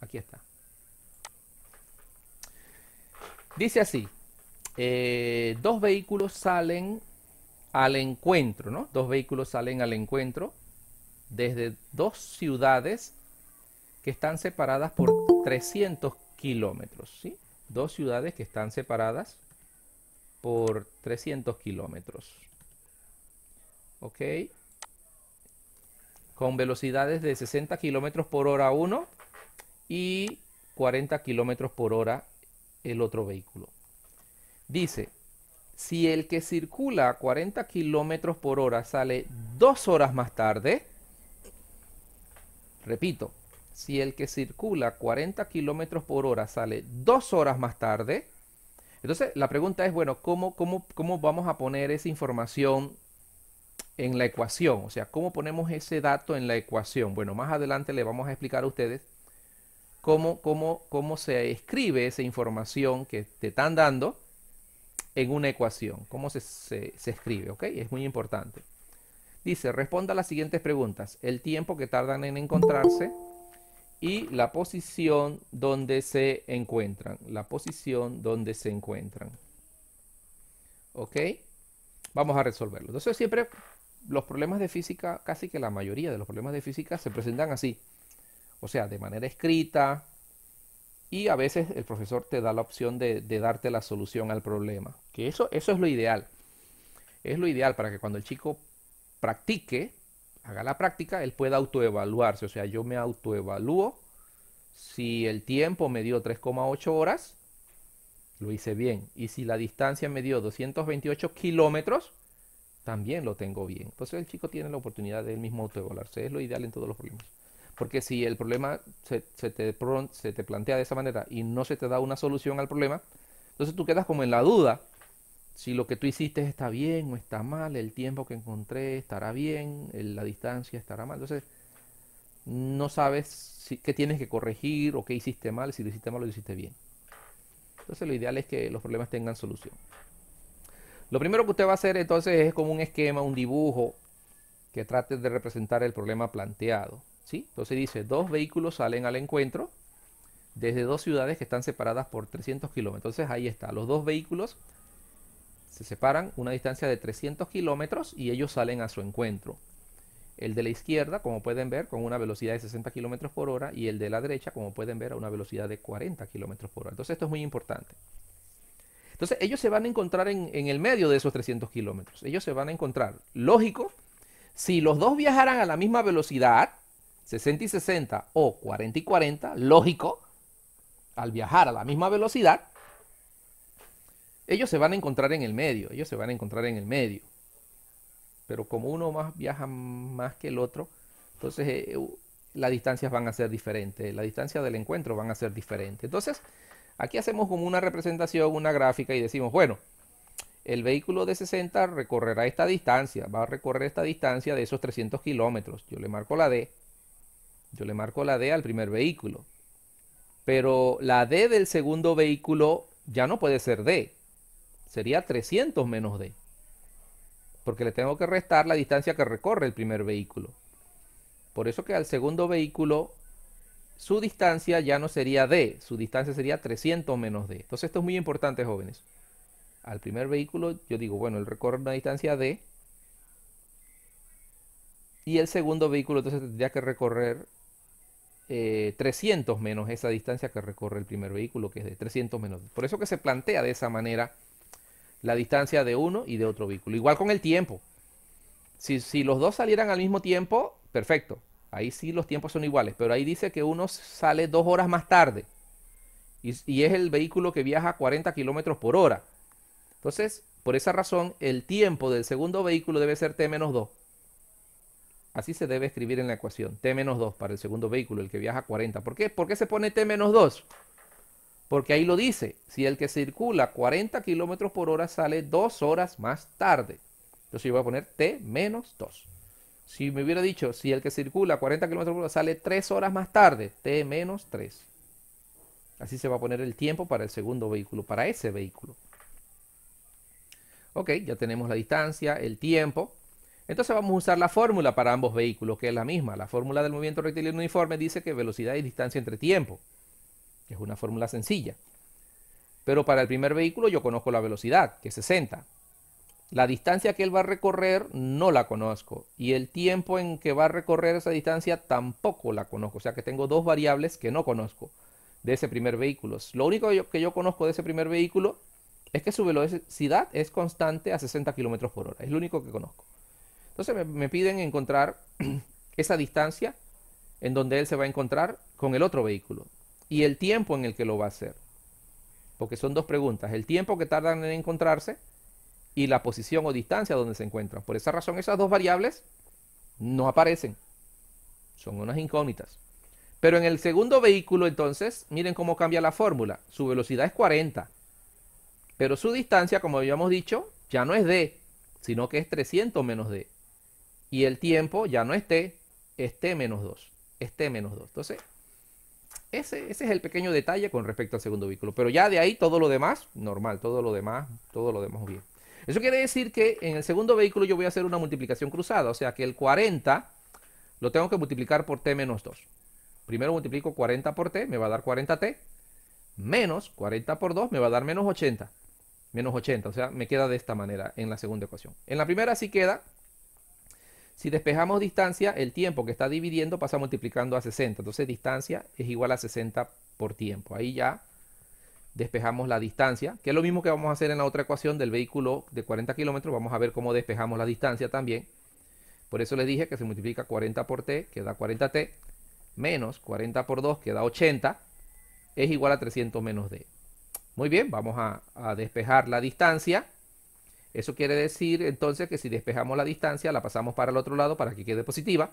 Aquí está. Dice así, eh, dos vehículos salen al encuentro, ¿no? Dos vehículos salen al encuentro desde dos ciudades que están separadas por 300 kilómetros, ¿sí? Dos ciudades que están separadas por 300 kilómetros. ¿Ok? Con velocidades de 60 kilómetros por hora uno y 40 kilómetros por hora el otro vehículo. Dice, si el que circula a 40 kilómetros por hora sale dos horas más tarde, repito, si el que circula a 40 kilómetros por hora sale dos horas más tarde, entonces la pregunta es, bueno, cómo vamos a poner esa información en la ecuación? O sea, ¿cómo ponemos ese dato en la ecuación? Bueno, más adelante le vamos a explicar a ustedes cómo, cómo, se escribe esa información que te están dando en una ecuación, cómo se, escribe, ¿ok? Es muy importante. Dice, responda a las siguientes preguntas. El tiempo que tardan en encontrarse y la posición donde se encuentran. La posición donde se encuentran. ¿Ok? Vamos a resolverlo. Entonces siempre los problemas de física, casi que la mayoría de los problemas de física se presentan así o sea, de manera escrita, y a veces el profesor te da la opción de, darte la solución al problema, que eso, eso es lo ideal. Es lo ideal para que cuando el chico practique, haga la práctica, él pueda autoevaluarse, o sea, yo me autoevalúo, si el tiempo me dio 3,8 horas, lo hice bien, y si la distancia me dio 228 kilómetros, también lo tengo bien. Entonces el chico tiene la oportunidad de él mismo autoevaluarse. Es lo ideal en todos los problemas. Porque si el problema se, te, plantea de esa manera y no se te da una solución al problema, entonces tú quedas como en la duda si lo que tú hiciste está bien o está mal, el tiempo que encontré estará bien, la distancia estará mal. Entonces, no sabes qué tienes que corregir o qué hiciste mal, si lo hiciste mal o lo hiciste bien. Entonces, lo ideal es que los problemas tengan solución. Lo primero que usted va a hacer entonces es como un esquema, un dibujo que trate de representar el problema planteado. Entonces dice, dos vehículos salen al encuentro desde dos ciudades que están separadas por 300 kilómetros. Entonces ahí está, los dos vehículos se separan una distancia de 300 kilómetros y ellos salen a su encuentro. El de la izquierda, como pueden ver, con una velocidad de 60 kilómetros por hora y el de la derecha, como pueden ver, a una velocidad de 40 kilómetros por hora. Entonces esto es muy importante. Entonces ellos se van a encontrar en, en el medio de esos 300 kilómetros. Ellos se van a encontrar. Lógico, si los dos viajaran a la misma velocidad, 60 y 60 o 40 y 40, lógico, al viajar a la misma velocidad, ellos se van a encontrar en el medio, ellos se van a encontrar en el medio. Pero como uno más viaja más que el otro, entonces eh, las distancias van a ser diferentes, la distancia del encuentro van a ser diferentes. Entonces, aquí hacemos como una representación, una gráfica y decimos, bueno, el vehículo de 60 recorrerá esta distancia, va a recorrer esta distancia de esos 300 kilómetros. Yo le marco la D yo le marco la D al primer vehículo. Pero la D del segundo vehículo ya no puede ser D. Sería 300 menos D. Porque le tengo que restar la distancia que recorre el primer vehículo. Por eso que al segundo vehículo su distancia ya no sería D, su distancia sería 300 menos D. Entonces esto es muy importante, jóvenes. Al primer vehículo yo digo, bueno, él recorre una distancia D. Y el segundo vehículo entonces tendría que recorrer 300 eh, menos esa distancia que recorre el primer vehículo, que es de 300 menos. Por eso que se plantea de esa manera la distancia de uno y de otro vehículo. Igual con el tiempo. Si, los dos salieran al mismo tiempo, perfecto. Ahí sí los tiempos son iguales, pero ahí dice que uno sale dos horas más tarde y, y es el vehículo que viaja a 40 kilómetros por hora. Entonces, por esa razón, el tiempo del segundo vehículo debe ser T menos 2. Así se debe escribir en la ecuación. T-2 para el segundo vehículo, el que viaja 40. ¿Por qué? ¿Por qué se pone T-2? menos Porque ahí lo dice. Si el que circula 40 kilómetros por hora sale 2 horas más tarde. Entonces yo voy a poner T-2. Si me hubiera dicho, si el que circula 40 kilómetros por hora sale 3 horas más tarde, T-3. Así se va a poner el tiempo para el segundo vehículo, para ese vehículo. Ok, ya tenemos la distancia, el tiempo. Entonces vamos a usar la fórmula para ambos vehículos, que es la misma. La fórmula del movimiento rectilíneo uniforme dice que velocidad es distancia entre tiempo. Es una fórmula sencilla. Pero para el primer vehículo yo conozco la velocidad, que es 60. La distancia que él va a recorrer no la conozco. Y el tiempo en que va a recorrer esa distancia tampoco la conozco. O sea que tengo dos variables que no conozco de ese primer vehículo. Lo único que yo, que yo conozco de ese primer vehículo es que su velocidad es constante a 60 km por hora. Es lo único que conozco. Entonces me, piden encontrar esa distancia en donde él se va a encontrar con el otro vehículo y el tiempo en el que lo va a hacer. Porque son dos preguntas, el tiempo que tardan en encontrarse y la posición o distancia donde se encuentran. Por esa razón esas dos variables no aparecen, son unas incógnitas. Pero en el segundo vehículo entonces, miren cómo cambia la fórmula, su velocidad es 40, pero su distancia, como habíamos dicho, ya no es D, sino que es 300 menos D y el tiempo ya no esté, esté menos 2, esté menos 2. Entonces, ese, ese, es el pequeño detalle con respecto al segundo vehículo. Pero ya de ahí todo lo demás, normal, todo lo demás, todo lo demás bien. Eso quiere decir que en el segundo vehículo yo voy a hacer una multiplicación cruzada, o sea que el 40 lo tengo que multiplicar por t menos 2. Primero multiplico 40 por t, me va a dar 40t, menos 40 por 2 me va a dar menos 80. Menos 80, o sea, me queda de esta manera en la segunda ecuación. En la primera sí queda si despejamos distancia, el tiempo que está dividiendo pasa multiplicando a 60. Entonces distancia es igual a 60 por tiempo. Ahí ya despejamos la distancia, que es lo mismo que vamos a hacer en la otra ecuación del vehículo de 40 kilómetros. Vamos a ver cómo despejamos la distancia también. Por eso les dije que se multiplica 40 por t, que da 40t, menos 40 por 2, que da 80, es igual a 300 menos d. Muy bien, vamos a, a despejar la distancia. Eso quiere decir entonces que si despejamos la distancia, la pasamos para el otro lado para que quede positiva,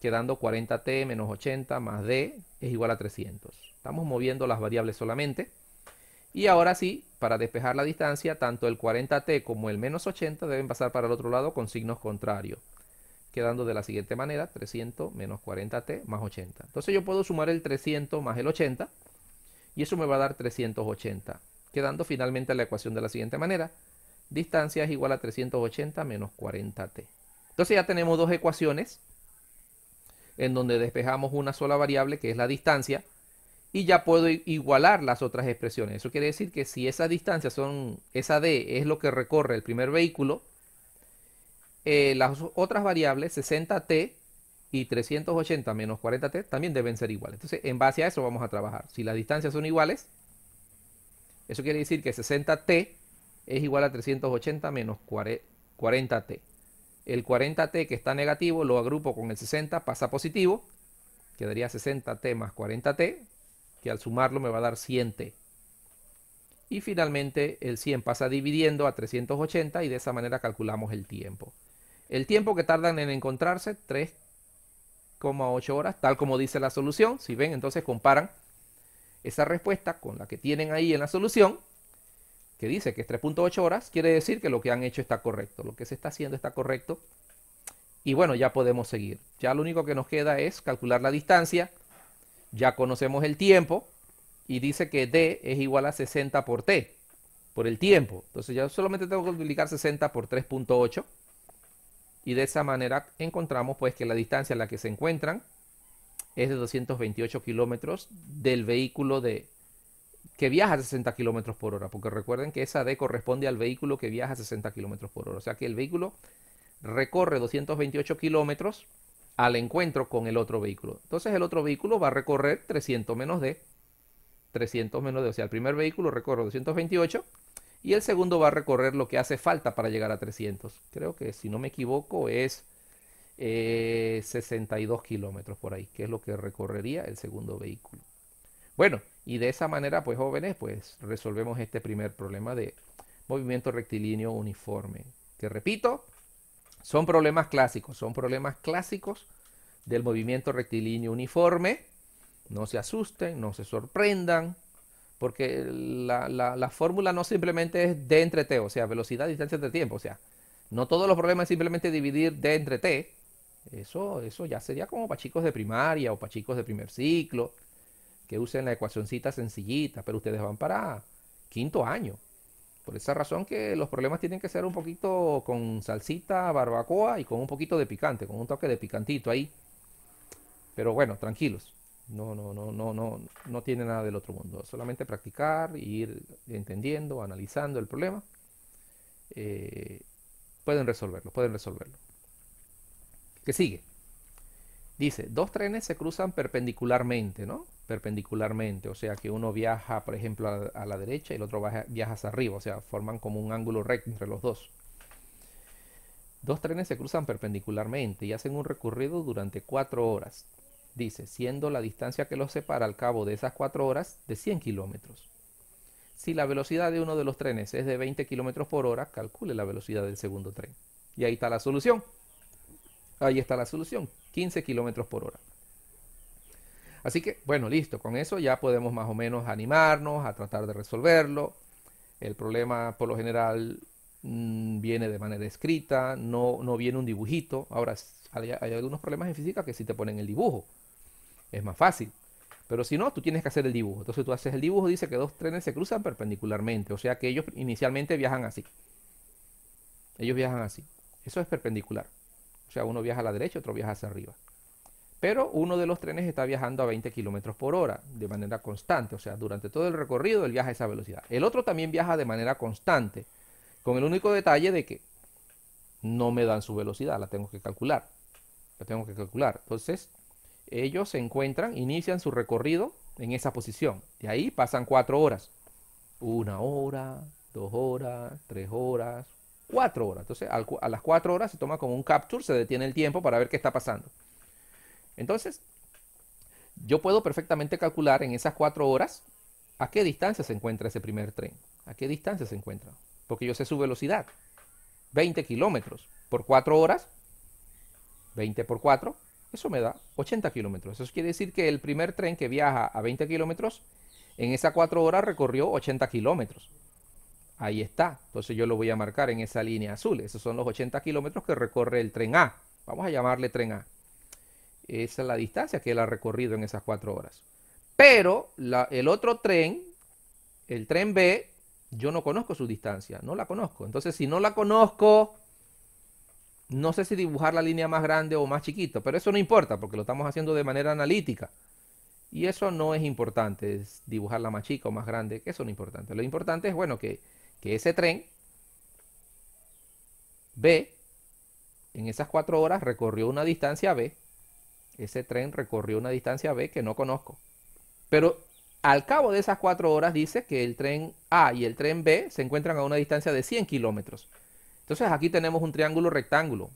quedando 40t menos 80 más d es igual a 300. Estamos moviendo las variables solamente. Y ahora sí, para despejar la distancia, tanto el 40t como el menos 80 deben pasar para el otro lado con signos contrarios. Quedando de la siguiente manera, 300 menos 40t más 80. Entonces yo puedo sumar el 300 más el 80 y eso me va a dar 380. Quedando finalmente la ecuación de la siguiente manera. Distancia es igual a 380 menos 40t. Entonces ya tenemos dos ecuaciones en donde despejamos una sola variable que es la distancia y ya puedo igualar las otras expresiones. Eso quiere decir que si esa distancia son, esa d es lo que recorre el primer vehículo, eh, las otras variables 60t y 380 menos 40t también deben ser iguales. Entonces en base a eso vamos a trabajar. Si las distancias son iguales, eso quiere decir que 60t es igual a 380 menos 40t. El 40t que está negativo lo agrupo con el 60, pasa positivo, quedaría 60t más 40t, que al sumarlo me va a dar 100t. Y finalmente el 100 pasa dividiendo a 380 y de esa manera calculamos el tiempo. El tiempo que tardan en encontrarse, 3,8 horas, tal como dice la solución. Si ven, entonces comparan esa respuesta con la que tienen ahí en la solución que dice que es 3.8 horas, quiere decir que lo que han hecho está correcto, lo que se está haciendo está correcto. Y bueno, ya podemos seguir. Ya lo único que nos queda es calcular la distancia. Ya conocemos el tiempo y dice que D es igual a 60 por T, por el tiempo. Entonces ya solamente tengo que multiplicar 60 por 3.8 y de esa manera encontramos pues que la distancia a la que se encuentran es de 228 kilómetros del vehículo de que viaja a 60 kilómetros por hora, porque recuerden que esa D corresponde al vehículo que viaja a 60 kilómetros por hora. O sea que el vehículo recorre 228 kilómetros al encuentro con el otro vehículo. Entonces el otro vehículo va a recorrer 300 menos D. 300 menos D. O sea, el primer vehículo recorre 228 y el segundo va a recorrer lo que hace falta para llegar a 300. Creo que si no me equivoco es 62 eh, kilómetros por ahí, que es lo que recorrería el segundo vehículo. Bueno, y de esa manera, pues jóvenes, pues resolvemos este primer problema de movimiento rectilíneo uniforme. Que repito, son problemas clásicos, son problemas clásicos del movimiento rectilíneo uniforme. No se asusten, no se sorprendan, porque la, fórmula no simplemente es D entre T, o sea, velocidad, distancia entre tiempo, o sea, no todos los problemas es simplemente dividir D entre T, eso, eso ya sería como para chicos de primaria o para chicos de primer ciclo, que usen la ecuacioncita sencillita, pero ustedes van para quinto año. Por esa razón que los problemas tienen que ser un poquito con salsita, barbacoa y con un poquito de picante, con un toque de picantito ahí. Pero bueno, tranquilos. No, no, no, no, no, no tiene nada del otro mundo. Solamente practicar, ir entendiendo, analizando el problema. Eh, pueden resolverlo, pueden resolverlo. ¿Qué sigue? Dice, dos trenes se cruzan perpendicularmente, ¿no? perpendicularmente, o sea que uno viaja, por ejemplo, a, la derecha y el otro viaja hacia arriba, o sea, forman como un ángulo recto entre los dos. Dos trenes se cruzan perpendicularmente y hacen un recorrido durante cuatro horas. Dice, siendo la distancia que los separa al cabo de esas cuatro horas de 100 kilómetros. Si la velocidad de uno de los trenes es de 20 kilómetros por hora, calcule la velocidad del segundo tren. Y ahí está la solución. Ahí está la solución, 15 kilómetros por hora. Así que, bueno, listo, con eso ya podemos más o menos animarnos a tratar de resolverlo. El problema por lo general mm, viene de manera escrita, no, viene un dibujito. Ahora, hay, algunos problemas en física que si te ponen el dibujo, es más fácil. Pero si no, tú tienes que hacer el dibujo. Entonces tú haces el dibujo, dice que dos trenes se cruzan perpendicularmente. O sea que ellos inicialmente viajan así. Ellos viajan así. Eso es perpendicular. O sea, uno viaja a la derecha, otro viaja hacia arriba pero uno de los trenes está viajando a 20 kilómetros por hora de manera constante, o sea, durante todo el recorrido él viaja a esa velocidad. El otro también viaja de manera constante, con el único detalle de que no me dan su velocidad, la tengo que calcular. La tengo que calcular. Entonces, ellos se encuentran, inician su recorrido en esa posición. De ahí pasan cuatro horas. Una hora, dos horas, tres horas, cuatro horas. Entonces, a las cuatro horas se toma como un capture, se detiene el tiempo para ver qué está pasando. Entonces, yo puedo perfectamente calcular en esas cuatro horas a qué distancia se encuentra ese primer tren, a qué distancia se encuentra, porque yo sé su velocidad, 20 kilómetros por cuatro horas, 20 por 4, eso me da 80 kilómetros. Eso quiere decir que el primer tren que viaja a 20 kilómetros, en esas cuatro horas recorrió 80 kilómetros. Ahí está. Entonces yo lo voy a marcar en esa línea azul. Esos son los 80 kilómetros que recorre el tren A. Vamos a llamarle tren A. Esa es la distancia que él ha recorrido en esas cuatro horas. Pero el otro tren, el tren B, yo no conozco su distancia, no la conozco. Entonces, si no la conozco, no sé si dibujar la línea más grande o más chiquita, pero eso no importa porque lo estamos haciendo de manera analítica. Y eso no es importante, es dibujarla más chica o más grande, que eso no es importante. Lo importante es, bueno, que, que ese tren B, en esas cuatro horas, recorrió una distancia B ese tren recorrió una distancia B que no conozco. Pero al cabo de esas cuatro horas dice que el tren A y el tren B se encuentran a una distancia de 100 kilómetros. Entonces aquí tenemos un triángulo rectángulo,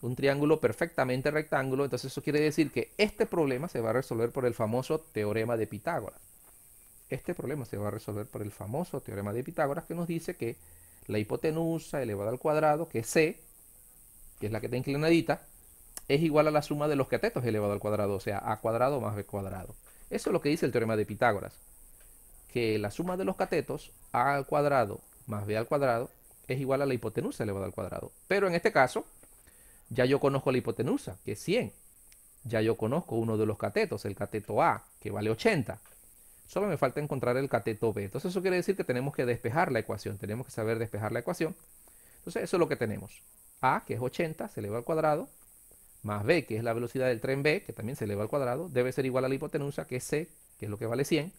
un triángulo perfectamente rectángulo. Entonces eso quiere decir que este problema se va a resolver por el famoso teorema de Pitágoras. Este problema se va a resolver por el famoso teorema de Pitágoras que nos dice que la hipotenusa elevada al cuadrado, que es C, que es la que está inclinadita, es igual a la suma de los catetos elevado al cuadrado, o sea, a cuadrado más b cuadrado. Eso es lo que dice el teorema de Pitágoras, que la suma de los catetos a al cuadrado más b al cuadrado es igual a la hipotenusa elevada al cuadrado. Pero en este caso, ya yo conozco la hipotenusa, que es 100. Ya yo conozco uno de los catetos, el cateto A, que vale 80. Solo me falta encontrar el cateto B. Entonces eso quiere decir que tenemos que despejar la ecuación. Tenemos que saber despejar la ecuación. Entonces eso es lo que tenemos. A, que es 80, se eleva al cuadrado, más b, que es la velocidad del tren b, que también se eleva al cuadrado, debe ser igual a la hipotenusa, que es c, que es lo que vale 100,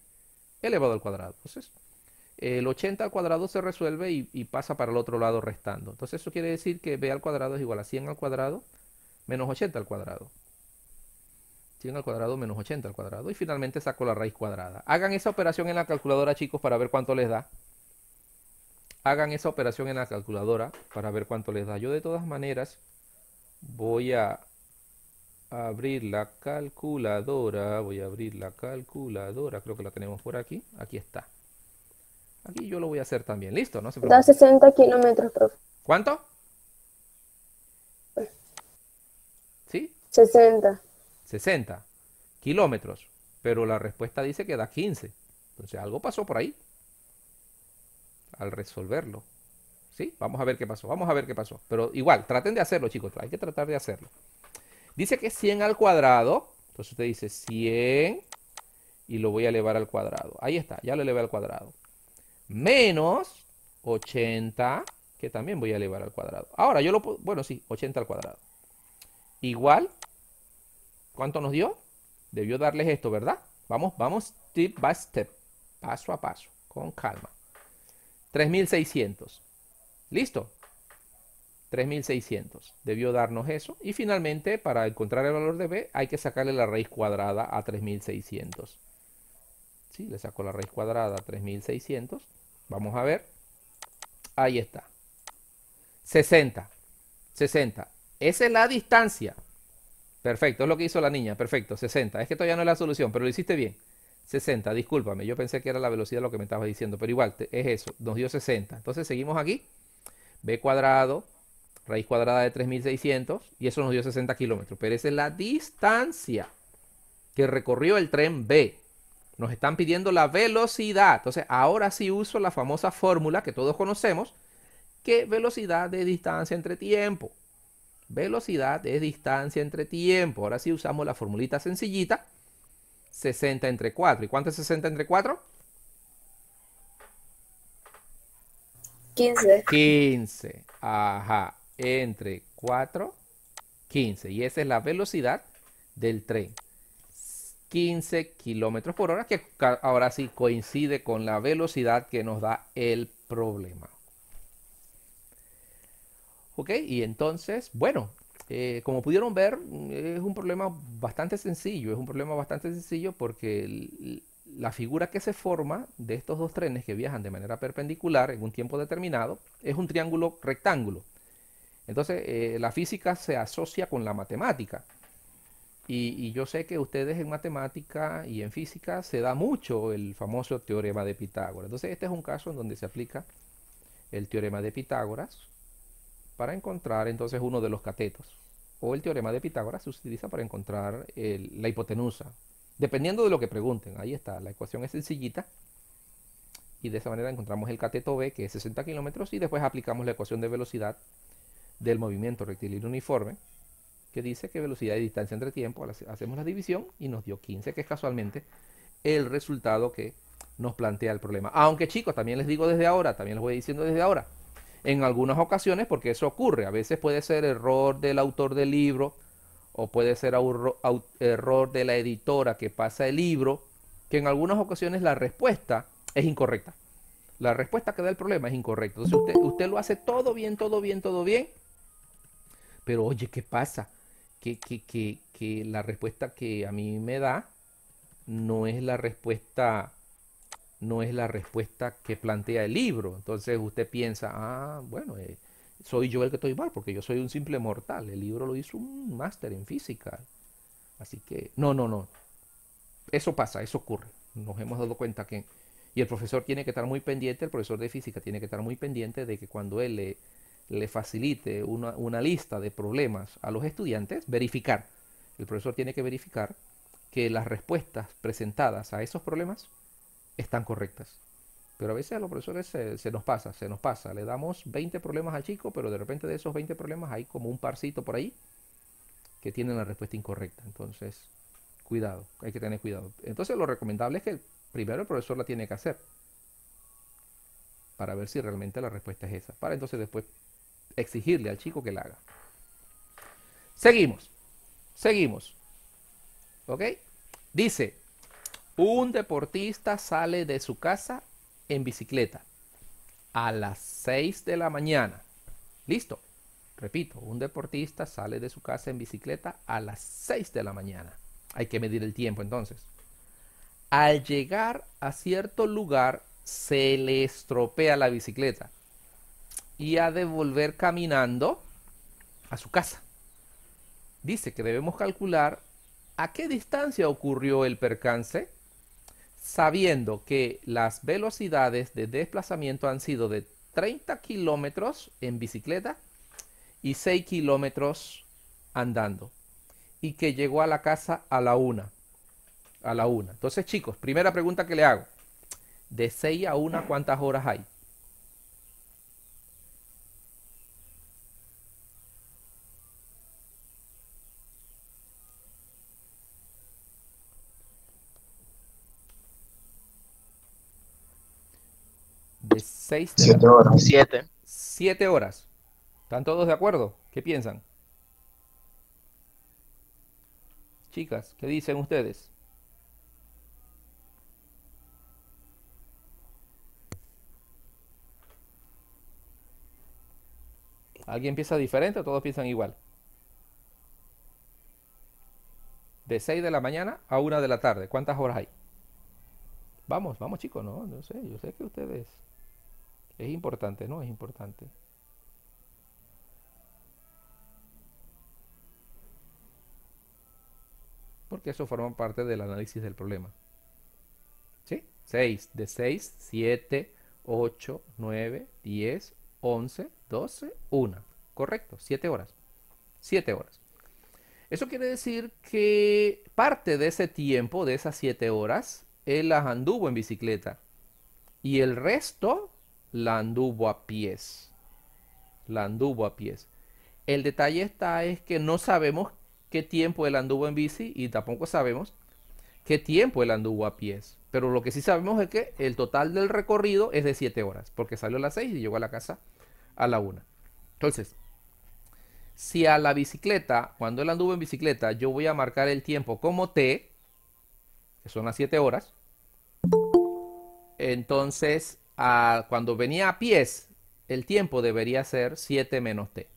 elevado al cuadrado. Entonces, el 80 al cuadrado se resuelve y, pasa para el otro lado restando. Entonces eso quiere decir que b al cuadrado es igual a 100 al cuadrado menos 80 al cuadrado. 100 al cuadrado menos 80 al cuadrado. Y finalmente saco la raíz cuadrada. Hagan esa operación en la calculadora, chicos, para ver cuánto les da. Hagan esa operación en la calculadora para ver cuánto les da. Yo de todas maneras voy a, abrir la calculadora, voy a abrir la calculadora, creo que la tenemos por aquí, aquí está. Aquí yo lo voy a hacer también, listo, ¿no? da 60 kilómetros, profe. ¿Cuánto? Pues. ¿Sí? 60. 60 kilómetros, pero la respuesta dice que da 15. Entonces algo pasó por ahí al resolverlo. ¿Sí? Vamos a ver qué pasó, vamos a ver qué pasó. Pero igual, traten de hacerlo, chicos, hay que tratar de hacerlo. Dice que es 100 al cuadrado. Entonces usted dice 100 y lo voy a elevar al cuadrado. Ahí está, ya lo elevé al cuadrado. Menos 80, que también voy a elevar al cuadrado. Ahora yo lo puedo... Bueno, sí, 80 al cuadrado. Igual, ¿cuánto nos dio? Debió darles esto, ¿verdad? Vamos, vamos step by step, paso a paso, con calma. 3600. ¿Listo? 3600. Debió darnos eso. Y finalmente, para encontrar el valor de b, hay que sacarle la raíz cuadrada a 3600. ¿Sí? Le saco la raíz cuadrada a 3600. Vamos a ver. Ahí está. 60. 60. Esa es la distancia. Perfecto, es lo que hizo la niña. Perfecto, 60. Es que ya no es la solución, pero lo hiciste bien. 60, discúlpame, yo pensé que era la velocidad lo que me estabas diciendo, pero igual, es eso, nos dio 60. Entonces seguimos aquí. B cuadrado raíz cuadrada de 3600 y eso nos dio 60 kilómetros. Pero esa es la distancia que recorrió el tren B. Nos están pidiendo la velocidad. Entonces, ahora sí uso la famosa fórmula que todos conocemos, ¿Qué velocidad de distancia entre tiempo. Velocidad es distancia entre tiempo. Ahora sí usamos la formulita sencillita, 60 entre 4. ¿Y cuánto es 60 entre 4? 15. 15. Ajá entre 4, 15. Y esa es la velocidad del tren. 15 kilómetros por hora, que ahora sí coincide con la velocidad que nos da el problema. Ok, y entonces, bueno, eh, como pudieron ver, es un problema bastante sencillo. Es un problema bastante sencillo porque la figura que se forma de estos dos trenes que viajan de manera perpendicular en un tiempo determinado es un triángulo rectángulo. Entonces, eh, la física se asocia con la matemática. Y, yo sé que ustedes en matemática y en física se da mucho el famoso teorema de Pitágoras. Entonces, este es un caso en donde se aplica el teorema de Pitágoras para encontrar entonces uno de los catetos. O el teorema de Pitágoras se utiliza para encontrar la hipotenusa. Dependiendo de lo que pregunten, ahí está, la ecuación es sencillita. Y de esa manera encontramos el cateto B, que es 60 kilómetros, y después aplicamos la ecuación de velocidad del movimiento rectilíneo uniforme, que dice que velocidad y distancia entre tiempo, hacemos la división y nos dio 15, que es casualmente el resultado que nos plantea el problema. Aunque chicos, también les digo desde ahora, también les voy diciendo desde ahora, en algunas ocasiones, porque eso ocurre, a veces puede ser error del autor del libro, o puede ser error de la editora que pasa el libro, que en algunas ocasiones la respuesta es incorrecta. La respuesta que da el problema es incorrecta. Entonces usted, usted lo hace todo bien, todo bien, todo bien, pero oye, ¿qué pasa? Que, que, la respuesta que a mí me da no es la respuesta no es la respuesta que plantea el libro. Entonces usted piensa, ah, bueno, eh, soy yo el que estoy mal, porque yo soy un simple mortal. El libro lo hizo un máster en física. Así que, no, no, no. Eso pasa, eso ocurre. Nos hemos dado cuenta que... Y el profesor tiene que estar muy pendiente, el profesor de física tiene que estar muy pendiente de que cuando él le facilite una, lista de problemas a los estudiantes, verificar. El profesor tiene que verificar que las respuestas presentadas a esos problemas están correctas. Pero a veces a los profesores se, se, nos pasa, se nos pasa. Le damos 20 problemas al chico, pero de repente de esos 20 problemas hay como un parcito por ahí que tienen la respuesta incorrecta. Entonces, cuidado, hay que tener cuidado. Entonces, lo recomendable es que primero el profesor la tiene que hacer para ver si realmente la respuesta es esa. Para entonces después exigirle al chico que la haga. Seguimos, seguimos. ¿Ok? Dice, un deportista sale de su casa en bicicleta a las 6 de la mañana. Listo. Repito, un deportista sale de su casa en bicicleta a las 6 de la mañana. Hay que medir el tiempo entonces. Al llegar a cierto lugar se le estropea la bicicleta y ha de volver caminando a su casa. Dice que debemos calcular a qué distancia ocurrió el percance, sabiendo que las velocidades de desplazamiento han sido de 30 kilómetros en bicicleta y 6 kilómetros andando, y que llegó a la casa a la una. A la una. Entonces, chicos, primera pregunta que le hago. De 6 a 1, ¿cuántas horas hay? Seis. 6 Siete horas. 7. ¿Están todos de acuerdo? ¿Qué piensan? Chicas, ¿qué dicen ustedes? ¿Alguien piensa diferente o todos piensan igual? De 6 de la mañana a una de la tarde, ¿cuántas horas hay? Vamos, vamos chicos, no, no sé, yo sé que ustedes es importante, ¿no? Es importante. Porque eso forma parte del análisis del problema. ¿Sí? 6. De 6, 7, 8, 9, 10, 11, 12, 1. Correcto, 7 horas. 7 horas. Eso quiere decir que parte de ese tiempo, de esas 7 horas, él las anduvo en bicicleta. Y el resto la anduvo a pies. La anduvo a pies. El detalle está es que no sabemos qué tiempo él anduvo en bici y tampoco sabemos qué tiempo él anduvo a pies. Pero lo que sí sabemos es que el total del recorrido es de 7 horas, porque salió a las 6 y llegó a la casa a la 1. Entonces, si a la bicicleta, cuando él anduvo en bicicleta, yo voy a marcar el tiempo como T, que son las 7 horas, entonces cuando venía a pies, el tiempo debería ser 7 menos t.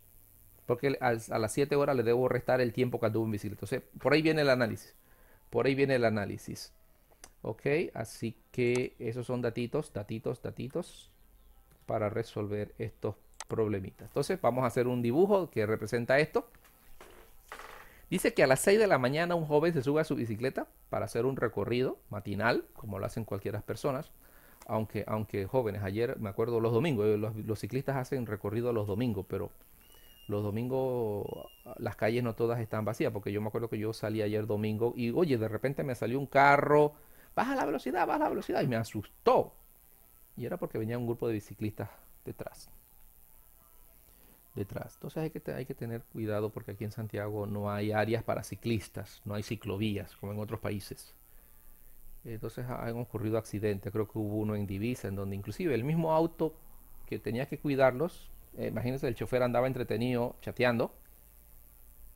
Porque a, las 7 horas le debo restar el tiempo que anduvo en bicicleta. por ahí viene el análisis. Por ahí viene el análisis. Ok, así que esos son datitos, datitos, datitos para resolver estos problemitas. Entonces vamos a hacer un dibujo que representa esto. Dice que a las 6 de la mañana un joven se sube a su bicicleta para hacer un recorrido matinal, como lo hacen cualquiera personas aunque, aunque jóvenes, ayer me acuerdo los domingos, eh, los, ciclistas hacen recorrido los domingos, pero los domingos las calles no todas están vacías, porque yo me acuerdo que yo salí ayer domingo y oye, de repente me salió un carro, baja la velocidad, baja la velocidad, y me asustó. Y era porque venía un grupo de ciclistas detrás. Detrás. Entonces hay que tener cuidado porque aquí en Santiago no hay áreas para ciclistas, no hay ciclovías como en otros países. Entonces han ocurrido accidentes, creo que hubo uno en Divisa, en donde inclusive el mismo auto que tenía que cuidarlos, eh, imagínense, el chofer andaba entretenido chateando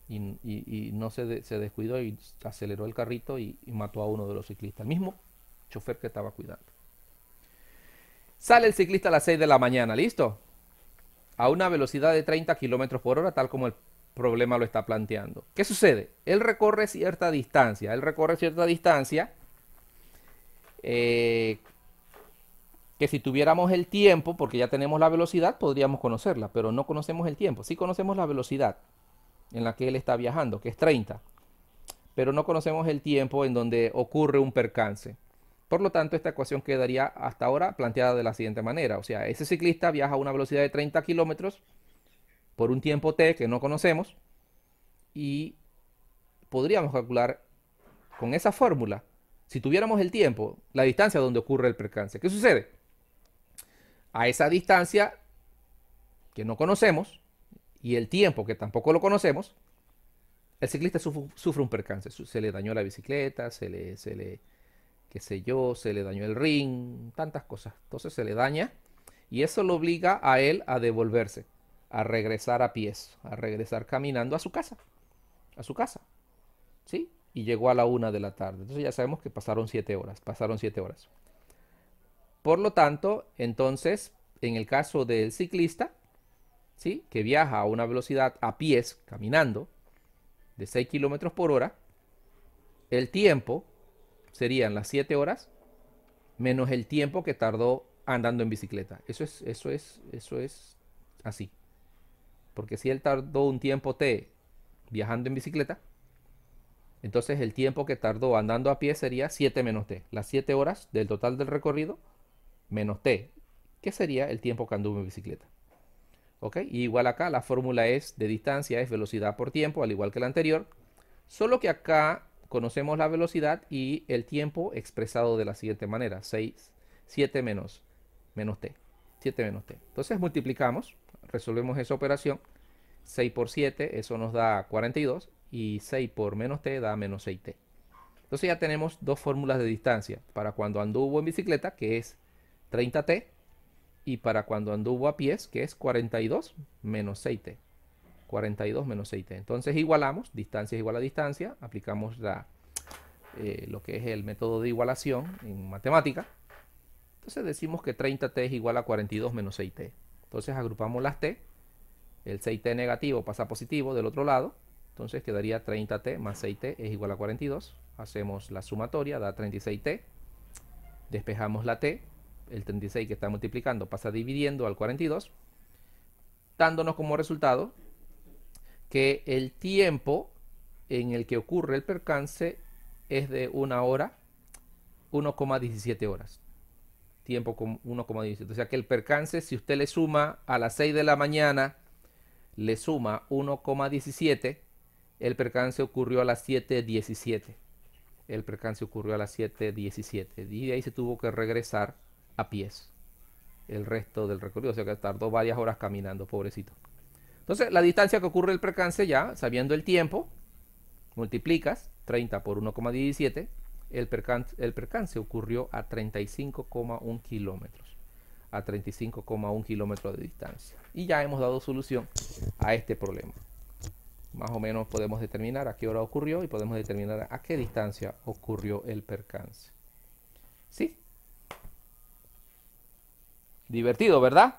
y, no se, descuidó y aceleró el carrito y, mató a uno de los ciclistas, el mismo chofer que estaba cuidando. Sale el ciclista a las 6 de la mañana, ¿listo? A una velocidad de 30 kilómetros por hora, tal como el problema lo está planteando. ¿Qué sucede? Él recorre cierta distancia, él recorre cierta distancia eh, que si tuviéramos el tiempo, porque ya tenemos la velocidad, podríamos conocerla, pero no conocemos el tiempo. Sí conocemos la velocidad en la que él está viajando, que es 30, pero no conocemos el tiempo en donde ocurre un percance. Por lo tanto, esta ecuación quedaría hasta ahora planteada de la siguiente manera. O sea, ese ciclista viaja a una velocidad de 30 kilómetros por un tiempo t que no conocemos y podríamos calcular con esa fórmula si tuviéramos el tiempo, la distancia donde ocurre el percance. ¿Qué sucede? A esa distancia que no conocemos y el tiempo que tampoco lo conocemos, el ciclista sufre un percance. Se le dañó la bicicleta, se le, se le, qué sé yo, se le dañó el ring, tantas cosas. Entonces se le daña y eso lo obliga a él a devolverse, a regresar a pies, a regresar caminando a su casa, a su casa. ¿Sí? y llegó a la una de la tarde. Entonces ya sabemos que pasaron siete horas, pasaron siete horas. Por lo tanto, entonces, en el caso del ciclista, ¿sí? que viaja a una velocidad a pies, caminando, de 6 kilómetros por hora, el tiempo serían las 7 horas menos el tiempo que tardó andando en bicicleta. Eso es, eso es, eso es así. Porque si él tardó un tiempo T viajando en bicicleta, entonces el tiempo que tardó andando a pie sería 7 menos t, las 7 horas del total del recorrido menos t, que sería el tiempo que anduvo en bicicleta. ¿Ok? igual acá la fórmula es de distancia, es velocidad por tiempo, al igual que la anterior, solo que acá conocemos la velocidad y el tiempo expresado de la siguiente manera, 6, 7 menos, menos t, 7 menos t. Entonces multiplicamos, resolvemos esa operación, 6 por 7, eso nos da 42, y 6 por menos t da menos 6t. Entonces ya tenemos dos fórmulas de distancia para cuando anduvo en bicicleta, que es 30t, y para cuando anduvo a pies, que es 42 menos 6t. 42 menos 6t. Entonces igualamos, distancia es igual a distancia, aplicamos la, eh, lo que es el método de igualación en matemática. Entonces decimos que 30t es igual a 42 menos 6t. Entonces agrupamos las t, el 6t negativo pasa positivo del otro lado, entonces quedaría 30t más 6t es igual a 42. Hacemos la sumatoria, da 36t. Despejamos la t. El 36 que está multiplicando pasa dividiendo al 42. Dándonos como resultado que el tiempo en el que ocurre el percance es de una hora, 1,17 horas. Tiempo con 1,17. O sea que el percance, si usted le suma a las 6 de la mañana, le suma 1,17 el percance ocurrió a las 7.17. El percance ocurrió a las 7.17. Y de ahí se tuvo que regresar a pies el resto del recorrido. O sea que tardó varias horas caminando, pobrecito. Entonces, la distancia que ocurre el percance ya, sabiendo el tiempo, multiplicas 30 por 1,17. El percance, el percance ocurrió a 35,1 kilómetros. A 35,1 kilómetros de distancia. Y ya hemos dado solución a este problema más o menos podemos determinar a qué hora ocurrió y podemos determinar a qué distancia ocurrió el percance. ¿Sí? Divertido, ¿verdad?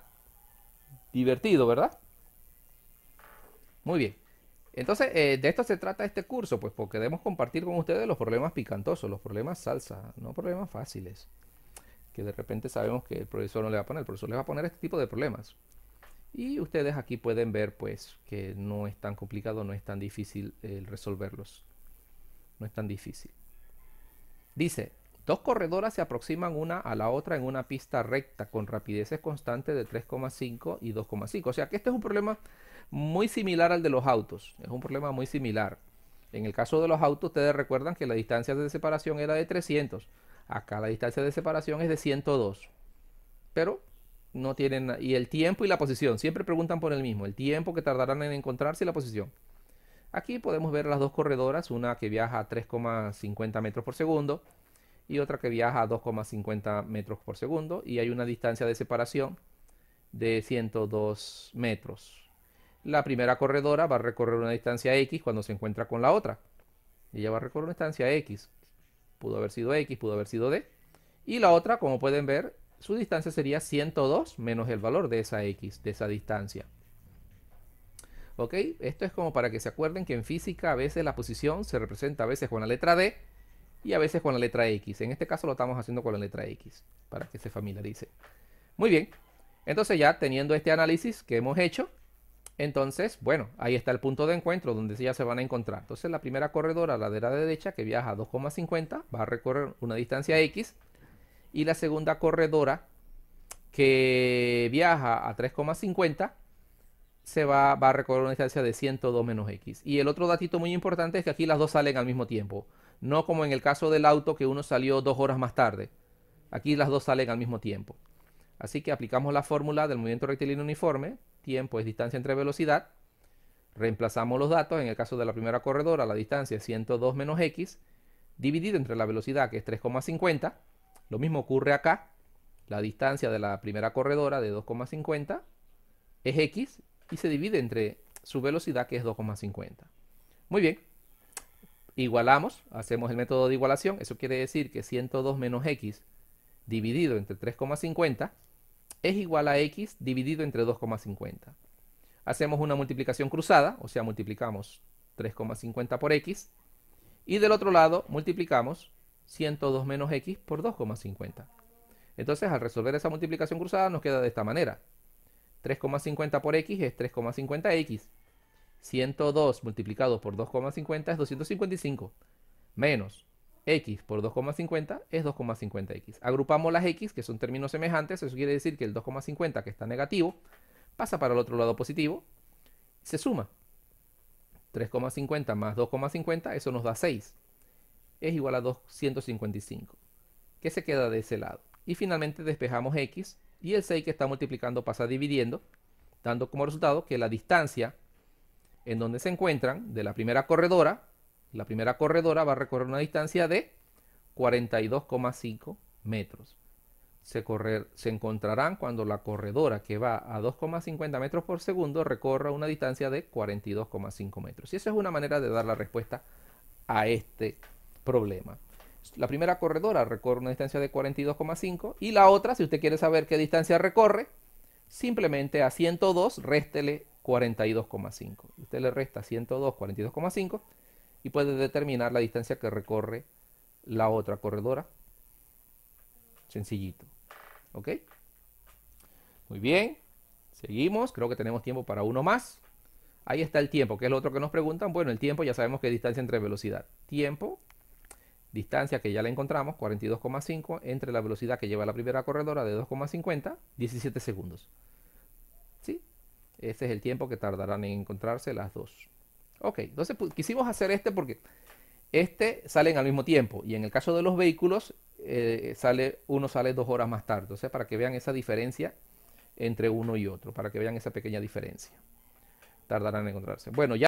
Divertido, ¿verdad? Muy bien. Entonces, eh, de esto se trata este curso, pues porque debemos compartir con ustedes los problemas picantosos, los problemas salsa, no problemas fáciles. Que de repente sabemos que el profesor no le va a poner, el profesor le va a poner este tipo de problemas. Y ustedes aquí pueden ver pues que no es tan complicado, no es tan difícil eh, resolverlos. No es tan difícil. Dice, dos corredoras se aproximan una a la otra en una pista recta con rapideces constantes de 3,5 y 2,5. O sea que este es un problema muy similar al de los autos. Es un problema muy similar. En el caso de los autos, ustedes recuerdan que la distancia de separación era de 300. Acá la distancia de separación es de 102. Pero no tienen... Y el tiempo y la posición. Siempre preguntan por el mismo. El tiempo que tardarán en encontrarse y la posición. Aquí podemos ver las dos corredoras. Una que viaja a 3,50 metros por segundo. Y otra que viaja a 2,50 metros por segundo. Y hay una distancia de separación de 102 metros. La primera corredora va a recorrer una distancia X cuando se encuentra con la otra. Ella va a recorrer una distancia X. Pudo haber sido X, pudo haber sido D. Y la otra, como pueden ver, su distancia sería 102 menos el valor de esa x, de esa distancia. ¿Ok? Esto es como para que se acuerden que en física a veces la posición se representa a veces con la letra D y a veces con la letra X. En este caso lo estamos haciendo con la letra X, para que se familiarice. Muy bien, entonces ya teniendo este análisis que hemos hecho, entonces, bueno, ahí está el punto de encuentro donde ya se van a encontrar. Entonces la primera corredora, la de derecha, que viaja a 2,50, va a recorrer una distancia X y la segunda corredora que viaja a 3,50 se va, va, a recorrer una distancia de 102 menos x. Y el otro datito muy importante es que aquí las dos salen al mismo tiempo. No como en el caso del auto que uno salió dos horas más tarde. Aquí las dos salen al mismo tiempo. Así que aplicamos la fórmula del movimiento rectilíneo uniforme. Tiempo es distancia entre velocidad. Reemplazamos los datos. En el caso de la primera corredora la distancia es 102 menos x. Dividido entre la velocidad que es 3,50 lo mismo ocurre acá. La distancia de la primera corredora de 2,50 es x y se divide entre su velocidad que es 2,50. Muy bien. Igualamos, hacemos el método de igualación. Eso quiere decir que 102 menos x dividido entre 3,50 es igual a x dividido entre 2,50. Hacemos una multiplicación cruzada, o sea, multiplicamos 3,50 por x. Y del otro lado multiplicamos 102 menos x por 2,50. Entonces, al resolver esa multiplicación cruzada, nos queda de esta manera. 3,50 por x es 3,50x. 102 multiplicado por 2,50 es 255. Menos x por 2,50 es 2,50x. Agrupamos las x, que son términos semejantes. Eso quiere decir que el 2,50, que está negativo, pasa para el otro lado positivo. Se suma. 3,50 más 2,50, eso nos da 6 es igual a 255, que se queda de ese lado. Y finalmente despejamos x y el 6 que está multiplicando pasa dividiendo, dando como resultado que la distancia en donde se encuentran de la primera corredora, la primera corredora va a recorrer una distancia de 42,5 metros. Se, correr, se encontrarán cuando la corredora que va a 2,50 metros por segundo recorra una distancia de 42,5 metros. Y esa es una manera de dar la respuesta a este problema. La primera corredora recorre una distancia de 42,5 y la otra, si usted quiere saber qué distancia recorre, simplemente a 102 réstele 42,5. Usted le resta 102, 42,5 y puede determinar la distancia que recorre la otra corredora. Sencillito. ¿Ok? Muy bien. Seguimos. Creo que tenemos tiempo para uno más. Ahí está el tiempo, que es lo otro que nos preguntan. Bueno, el tiempo ya sabemos que es distancia entre velocidad. Tiempo distancia que ya la encontramos, 42,5, entre la velocidad que lleva la primera corredora de 2,50, 17 segundos. ¿Sí? Ese es el tiempo que tardarán en encontrarse las dos. Ok, entonces quisimos hacer este porque este salen al mismo tiempo y en el caso de los vehículos eh, sale, uno sale dos horas más tarde. O sea, para que vean esa diferencia entre uno y otro, para que vean esa pequeña diferencia. Tardarán en encontrarse. Bueno, ya.